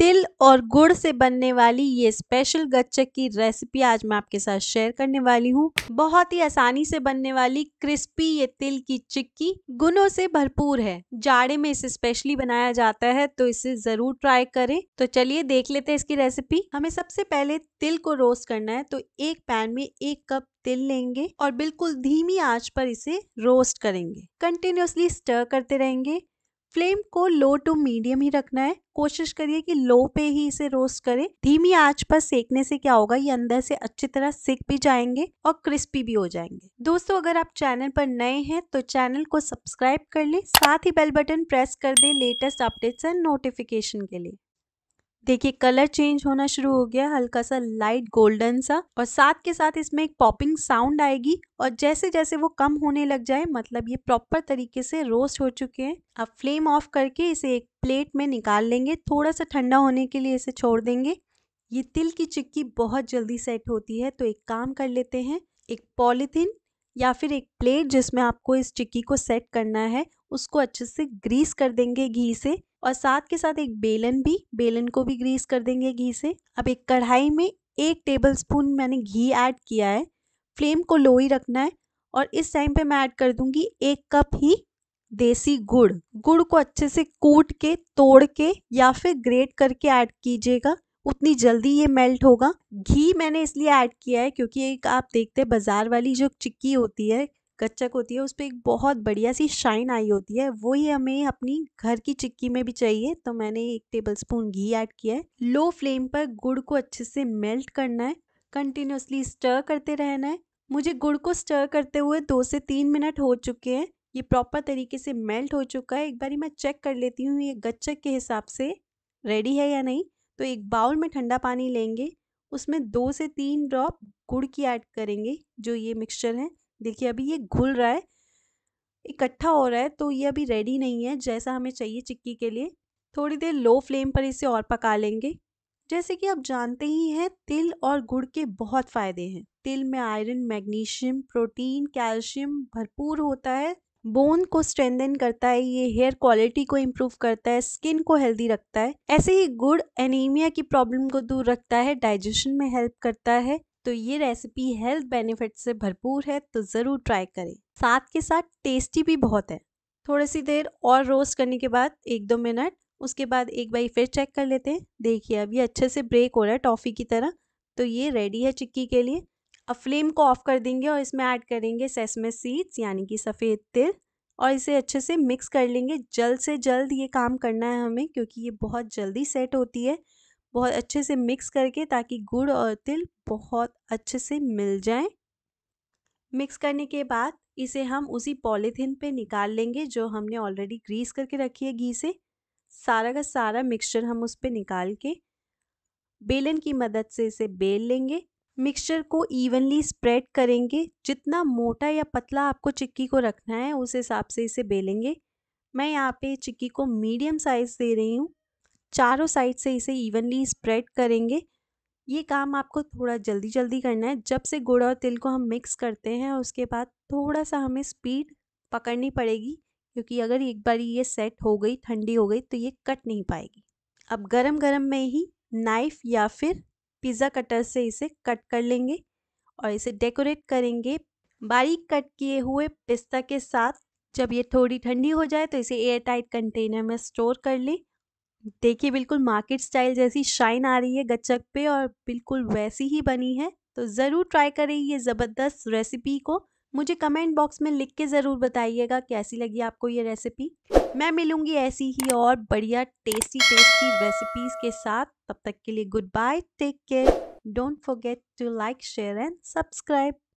तिल और गुड़ से बनने वाली ये स्पेशल गच्चक की रेसिपी आज मैं आपके साथ शेयर करने वाली हूँ बहुत ही आसानी से बनने वाली क्रिस्पी ये तिल की चिक्की गुणों से भरपूर है जाड़े में इसे स्पेशली बनाया जाता है तो इसे जरूर ट्राई करें तो चलिए देख लेते हैं इसकी रेसिपी हमें सबसे पहले तिल को रोस्ट करना है तो एक पैन में एक कप तिल लेंगे और बिल्कुल धीमी आंच पर इसे रोस्ट करेंगे कंटिन्यूसली स्टर करते रहेंगे फ्लेम को लो टू मीडियम ही रखना है कोशिश करिए कि लो पे ही इसे रोस्ट करें धीमी आंच पर सेकने से क्या होगा ये अंदर से अच्छी तरह सिक भी जाएंगे और क्रिस्पी भी हो जाएंगे दोस्तों अगर आप चैनल पर नए हैं तो चैनल को सब्सक्राइब कर लें साथ ही बेल बटन प्रेस कर दें लेटेस्ट अपडेट्स एंड नोटिफिकेशन के लिए देखिए कलर चेंज होना शुरू हो गया हल्का सा लाइट गोल्डन सा और साथ के साथ इसमें एक पॉपिंग साउंड आएगी और जैसे जैसे वो कम होने लग जाए मतलब ये प्रॉपर तरीके से रोस्ट हो चुके हैं अब फ्लेम ऑफ करके इसे एक प्लेट में निकाल लेंगे थोड़ा सा ठंडा होने के लिए इसे छोड़ देंगे ये तिल की चिक्की बहुत जल्दी सेट होती है तो एक काम कर लेते हैं एक पॉलीथीन या फिर एक प्लेट जिसमें आपको इस चिक्की को सेट करना है उसको अच्छे से ग्रीस कर देंगे घी से और साथ के साथ एक बेलन भी बेलन को भी ग्रीस कर देंगे घी से अब एक कढ़ाई में एक टेबल स्पून मैंने घी ऐड किया है फ्लेम को लो ही रखना है और इस टाइम पे मैं ऐड कर दूंगी एक कप ही देसी गुड़ गुड़ को अच्छे से कूट के तोड़ के या फिर ग्रेट करके ऐड कीजिएगा उतनी जल्दी ये मेल्ट होगा घी मैंने इसलिए ऐड किया है क्योंकि एक आप देखते हैं बाज़ार वाली जो चिक्की होती है गच्चक होती है उस पर एक बहुत बढ़िया सी शाइन आई होती है वही हमें अपनी घर की चिक्की में भी चाहिए तो मैंने एक टेबल स्पून घी ऐड किया है लो फ्लेम पर गुड़ को अच्छे से मेल्ट करना है कंटिन्यूसली स्टर करते रहना है मुझे गुड़ को स्टर करते हुए दो से तीन मिनट हो चुके हैं ये प्रॉपर तरीके से मेल्ट हो चुका है एक बारी मैं चेक कर लेती हूँ ये गच्चक के हिसाब से रेडी है या नहीं तो एक बाउल में ठंडा पानी लेंगे उसमें दो से तीन ड्रॉप गुड़ की ऐड करेंगे जो ये मिक्सचर है देखिए अभी ये घुल रहा है इकट्ठा हो रहा है तो ये अभी रेडी नहीं है जैसा हमें चाहिए चिक्की के लिए थोड़ी देर लो फ्लेम पर इसे और पका लेंगे जैसे कि आप जानते ही हैं तिल और गुड़ के बहुत फ़ायदे हैं तिल में आयरन मैग्नीशियम प्रोटीन कैल्शियम भरपूर होता है बोन को स्ट्रेंथन करता है ये हेयर क्वालिटी को इम्प्रूव करता है स्किन को हेल्दी रखता है ऐसे ही गुड़ एनीमिया की प्रॉब्लम को दूर रखता है डाइजेशन में हेल्प करता है तो ये रेसिपी हेल्थ बेनिफिट से भरपूर है तो ज़रूर ट्राई करें साथ के साथ टेस्टी भी बहुत है थोड़ी सी देर और रोस्ट करने के बाद एक दो मिनट उसके बाद एक बार फिर चेक कर लेते हैं देखिए अभी अच्छे से ब्रेक हो रहा है टॉफ़ी की तरह तो ये रेडी है चिक्की के लिए अब फ्लेम को ऑफ़ कर देंगे और इसमें ऐड करेंगे सेसमे सीड्स यानी कि सफ़ेद तिल और इसे अच्छे से मिक्स कर लेंगे जल्द से जल्द ये काम करना है हमें क्योंकि ये बहुत जल्दी सेट होती है बहुत अच्छे से मिक्स करके ताकि गुड़ और तिल बहुत अच्छे से मिल जाए मिक्स करने के बाद इसे हम उसी पॉलीथीन पे निकाल लेंगे जो हमने ऑलरेडी ग्रीस करके रखी है घी से सारा का सारा मिक्सचर हम उस पर निकाल के बेलन की मदद से इसे बेल लेंगे मिक्सचर को इवनली स्प्रेड करेंगे जितना मोटा या पतला आपको चिक्की को रखना है उस हिसाब से इसे बेलेंगे मैं यहाँ पे चिक्की को मीडियम साइज़ दे रही हूँ चारों साइड से इसे इवनली स्प्रेड करेंगे ये काम आपको थोड़ा जल्दी जल्दी करना है जब से गुड़ और तिल को हम मिक्स करते हैं उसके बाद थोड़ा सा हमें स्पीड पकड़नी पड़ेगी क्योंकि अगर एक बार ये सेट हो गई ठंडी हो गई तो ये कट नहीं पाएगी अब गरम गरम में ही नाइफ़ या फिर पिज़्ज़ा कटर से इसे कट कर लेंगे और इसे डेकोरेट करेंगे बारीक कट किए हुए पिस्ता के साथ जब ये थोड़ी ठंडी हो जाए तो इसे एयर टाइट कंटेनर में स्टोर कर लें देखिए बिल्कुल मार्केट स्टाइल जैसी शाइन आ रही है गच्चक पे और बिल्कुल वैसी ही बनी है तो ज़रूर ट्राई करें ये ज़बरदस्त रेसिपी को मुझे कमेंट बॉक्स में लिख के ज़रूर बताइएगा कैसी लगी आपको ये रेसिपी मैं मिलूंगी ऐसी ही और बढ़िया टेस्टी टेस्टी रेसिपीज़ के साथ तब तक के लिए goodbye take care don't forget to like share and subscribe